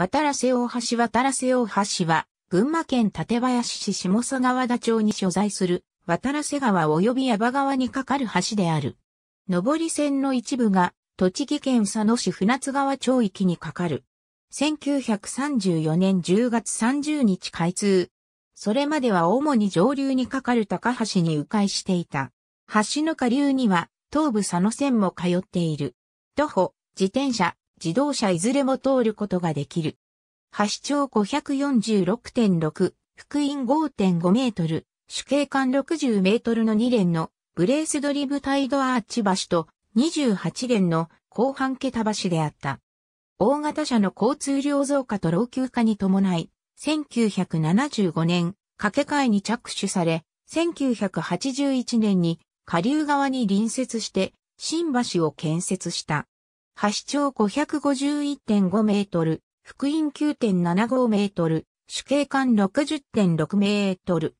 渡良瀬大橋渡良瀬大橋は、群馬県館林市下佐川田町に所在する、渡良瀬川及び矢場川に架かる橋である。上り線の一部が、栃木県佐野市船津川町域に架かる。1934年10月30日開通。それまでは主に上流に架かる高橋に迂回していた。橋の下流には、東部佐野線も通っている。徒歩、自転車、自動車いずれも通ることができる。橋長546.6、福音5.5メートル、主景管60メートルの2連のブレースドリブタイドアーチ橋と28連の後半桁橋であった。大型車の交通量増加と老朽化に伴い、1975年、掛け替えに着手され、1981年に下流側に隣接して新橋を建設した。橋長551.5メートル、福音9.75メートル、主景観60.6メートル。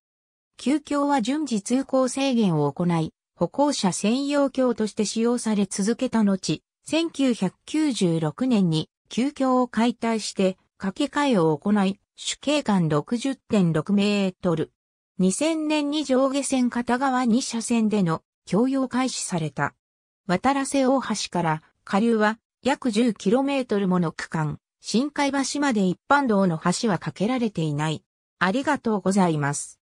急橋は順次通行制限を行い、歩行者専用橋として使用され続けた後、1996年に急橋を解体して掛け替えを行い、主景観60.6メートル。2000年に上下線片側2車線での共用開始された。渡ら瀬大橋から下流は約 10km もの区間、深海橋まで一般道の橋は架けられていない。ありがとうございます。